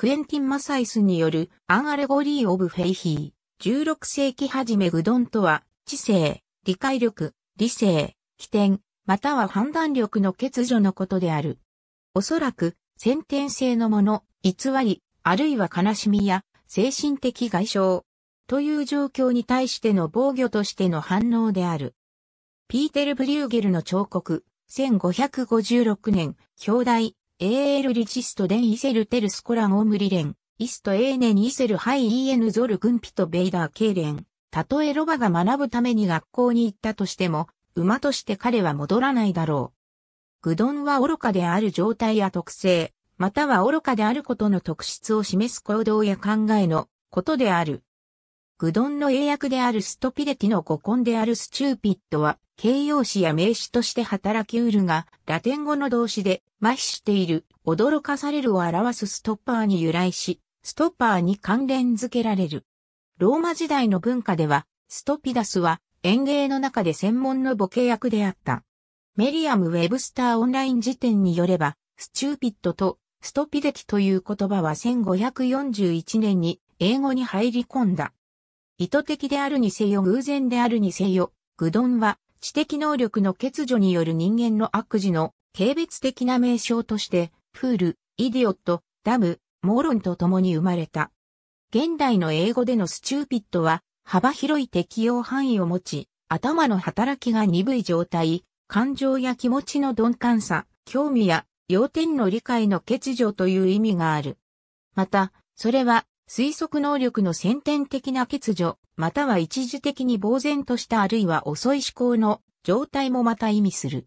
クエンティン・マサイスによるアンアレゴリー・オブ・フェイヒー。16世紀初めどんとは、知性、理解力、理性、起点、または判断力の欠如のことである。おそらく、先天性のもの、偽り、あるいは悲しみや、精神的外傷、という状況に対しての防御としての反応である。ピーテル・ブリューゲルの彫刻、1556年、兄弟、エールリチストデンイセルテルスコラゴムリレン、イストエーネンイセルハイイエヌゾルグンピトベイダーケーレン。たとえロバが学ぶために学校に行ったとしても、馬として彼は戻らないだろう。グドンは愚かである状態や特性、または愚かであることの特質を示す行動や考えのことである。グドンの英訳であるストピレティの語根であるスチューピッドは、形容詞や名詞として働きうるが、ラテン語の動詞で、麻痺している、驚かされるを表すストッパーに由来し、ストッパーに関連付けられる。ローマ時代の文化では、ストピダスは園芸の中で専門のボケ役であった。メリアム・ウェブスターオンライン辞典によれば、スチューピッドとストピデキという言葉は1541年に英語に入り込んだ。意図的であるにせよ偶然であるにせよ、グドは知的能力の欠如による人間の悪事の軽蔑的な名称として、プール、イディオット、ダム、モーロンと共に生まれた。現代の英語でのスチューピッドは、幅広い適用範囲を持ち、頭の働きが鈍い状態、感情や気持ちの鈍感さ、興味や要点の理解の欠如という意味がある。また、それは推測能力の先天的な欠如、または一時的に呆然としたあるいは遅い思考の状態もまた意味する。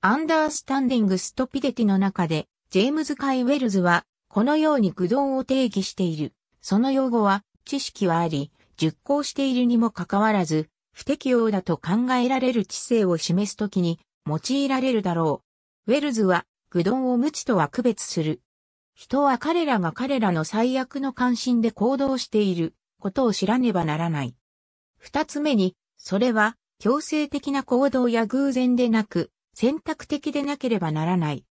アンダースタンディング・ストピデティの中で、ジェームズ・カイ・ウェルズは、このように愚鈍を定義している。その用語は、知識はあり、熟考しているにもかかわらず、不適用だと考えられる知性を示すときに用いられるだろう。ウェルズは、愚鈍を無知とは区別する。人は彼らが彼らの最悪の関心で行動していることを知らねばならない。二つ目に、それは強制的な行動や偶然でなく、選択的でなければならない。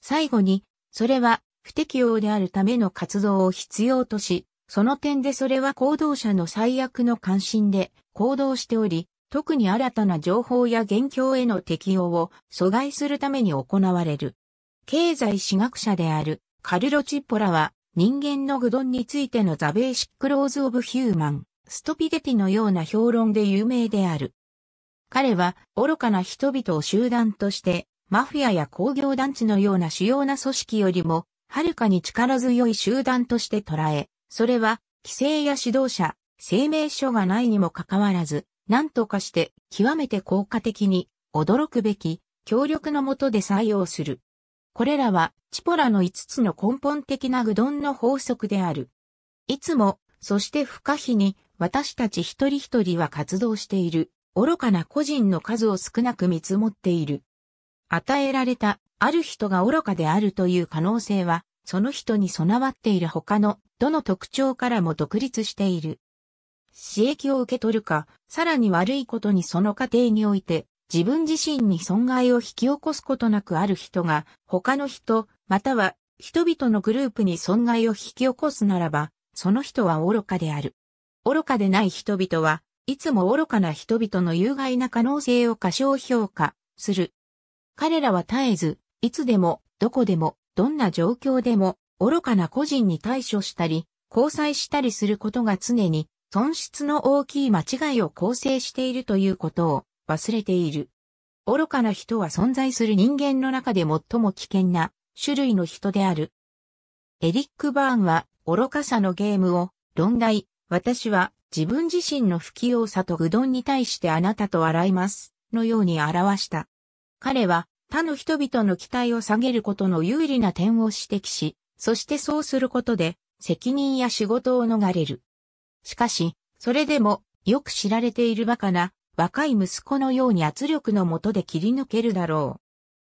最後に、それは不適応であるための活動を必要とし、その点でそれは行動者の最悪の関心で行動しており、特に新たな情報や現況への適用を阻害するために行われる。経済史学者であるカルロ・チッポラは人間の愚鈍についてのザ・ベーシック・ローズ・オブ・ヒューマン、ストピデティのような評論で有名である。彼は愚かな人々を集団として、マフィアや工業団地のような主要な組織よりも、はるかに力強い集団として捉え、それは、規制や指導者、声明書がないにもかかわらず、何とかして極めて効果的に、驚くべき、協力のもとで採用する。これらは、チポラの5つの根本的な愚鈍の法則である。いつも、そして不可避に、私たち一人一人は活動している、愚かな個人の数を少なく見積もっている。与えられた、ある人が愚かであるという可能性は、その人に備わっている他の、どの特徴からも独立している。刺激を受け取るか、さらに悪いことにその過程において、自分自身に損害を引き起こすことなくある人が、他の人、または人々のグループに損害を引き起こすならば、その人は愚かである。愚かでない人々は、いつも愚かな人々の有害な可能性を過小評価する。彼らは絶えず、いつでも、どこでも、どんな状況でも、愚かな個人に対処したり、交際したりすることが常に、損失の大きい間違いを構成しているということを、忘れている。愚かな人は存在する人間の中で最も危険な種類の人である。エリック・バーンは愚かさのゲームを論題、私は自分自身の不器用さと愚鈍に対してあなたと笑いますのように表した。彼は他の人々の期待を下げることの有利な点を指摘し、そしてそうすることで責任や仕事を逃れる。しかし、それでもよく知られているバカな若い息子のように圧力のもとで切り抜けるだろ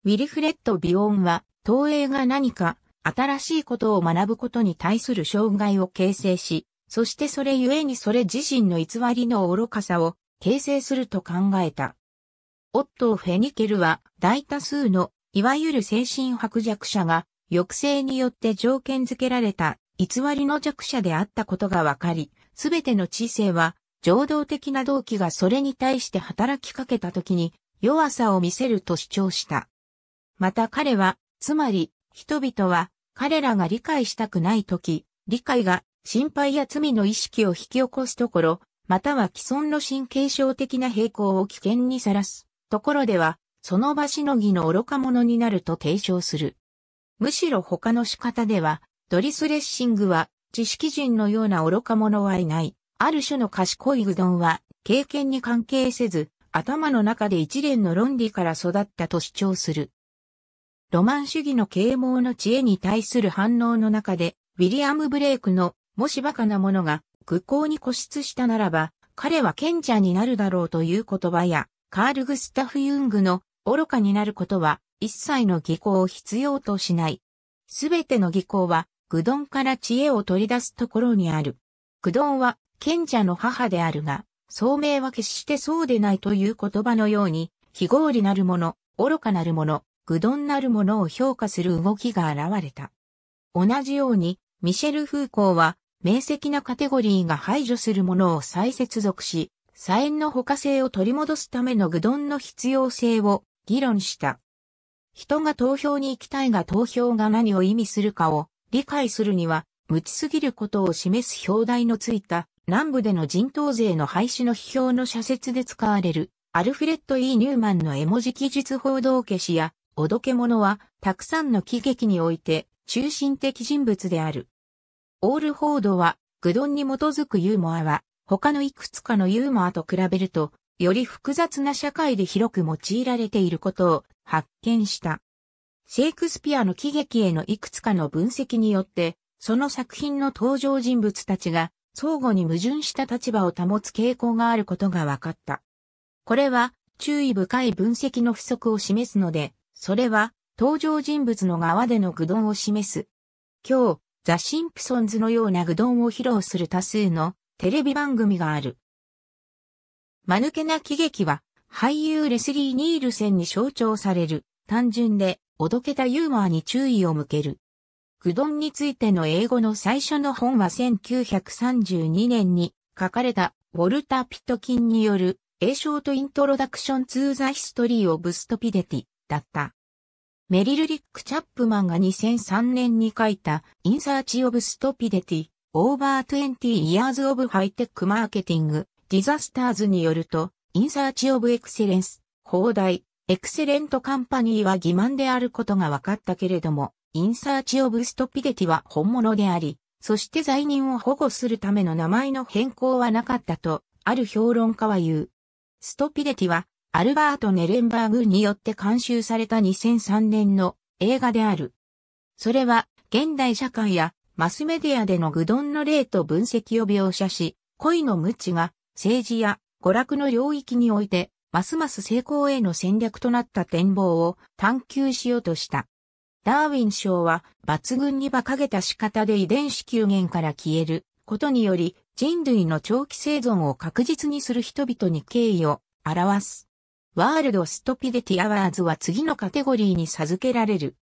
う。ウィルフレッド・ビオンは、東映が何か新しいことを学ぶことに対する障害を形成し、そしてそれゆえにそれ自身の偽りの愚かさを形成すると考えた。オットー・フェニケルは大多数のいわゆる精神薄弱者が抑制によって条件付けられた偽りの弱者であったことがわかり、すべての知性は情動的な動機がそれに対して働きかけた時に弱さを見せると主張した。また彼は、つまり、人々は彼らが理解したくない時、理解が心配や罪の意識を引き起こすところ、または既存の神経症的な平行を危険にさらすところでは、その場しのぎの愚か者になると提唱する。むしろ他の仕方では、ドリスレッシングは知識人のような愚か者はいない。ある種の賢い愚鈍は、経験に関係せず、頭の中で一連の論理から育ったと主張する。ロマン主義の啓蒙の知恵に対する反応の中で、ウィリアム・ブレイクの、もし馬鹿なものが、愚行に固執したならば、彼は賢者になるだろうという言葉や、カール・グスタフ・ユングの、愚かになることは、一切の技巧を必要としない。すべての技巧は、愚鈍から知恵を取り出すところにある。クドは賢者の母であるが、聡明は決してそうでないという言葉のように、非合理なるもの、愚かなるもの、愚鈍なるものを評価する動きが現れた。同じように、ミシェル・フーコーは、明晰なカテゴリーが排除するものを再接続し、左縁の補化性を取り戻すための愚鈍の必要性を議論した。人が投票に行きたいが投票が何を意味するかを理解するには無知すぎることを示す表題のついた、南部での人頭税の廃止の批評の社説で使われる、アルフレッド・ E・ ニューマンの絵文字記述報道消しや、おどけ者は、たくさんの喜劇において、中心的人物である。オールフォードは、愚鈍に基づくユーモアは、他のいくつかのユーモアと比べると、より複雑な社会で広く用いられていることを発見した。シェイクスピアの喜劇へのいくつかの分析によって、その作品の登場人物たちが相互に矛盾した立場を保つ傾向があることが分かった。これは注意深い分析の不足を示すので、それは登場人物の側での愚鈍を示す。今日、ザ・シンプソンズのような愚鈍を披露する多数のテレビ番組がある。間抜けな喜劇は俳優レスリー・ニールセンに象徴される単純でおどけたユーモアに注意を向ける。うどんについての英語の最初の本は1932年に書かれたウォルター・ピットキンによる c t i イントロダクション・ツー・ザ・ヒストリー・ t ブ・ストピデティだった。メリル・リック・チャップマンが2003年に書いたインサーチ・オブ・ストピデティ・オーバー・20 Years of High Tech Marketing ディザスターズによるとインサーチ・オブ・エクセレンス、放題、エクセレント・カンパニーは欺瞞であることが分かったけれども、インサーチオブストピデティは本物であり、そして罪人を保護するための名前の変更はなかったと、ある評論家は言う。ストピデティは、アルバート・ネレンバーグによって監修された2003年の映画である。それは、現代社会やマスメディアでの愚鈍の例と分析を描写し、恋の無知が政治や娯楽の領域において、ますます成功への戦略となった展望を探求しようとした。ダーウィン賞は抜群に馬鹿げた仕方で遺伝子急減から消えることにより人類の長期生存を確実にする人々に敬意を表す。ワールドストピデティアワーズは次のカテゴリーに授けられる。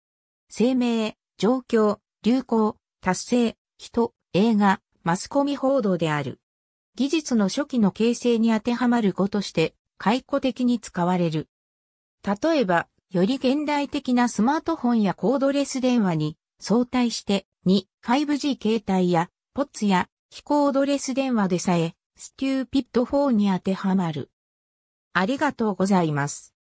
生命、状況、流行、達成、人、映画、マスコミ報道である。技術の初期の形成に当てはまる語として、解雇的に使われる。例えば、より現代的なスマートフォンやコードレス電話に相対して、2、5G 携帯や、ポッツや、非コードレス電話でさえ、ステューピッド4に当てはまる。ありがとうございます。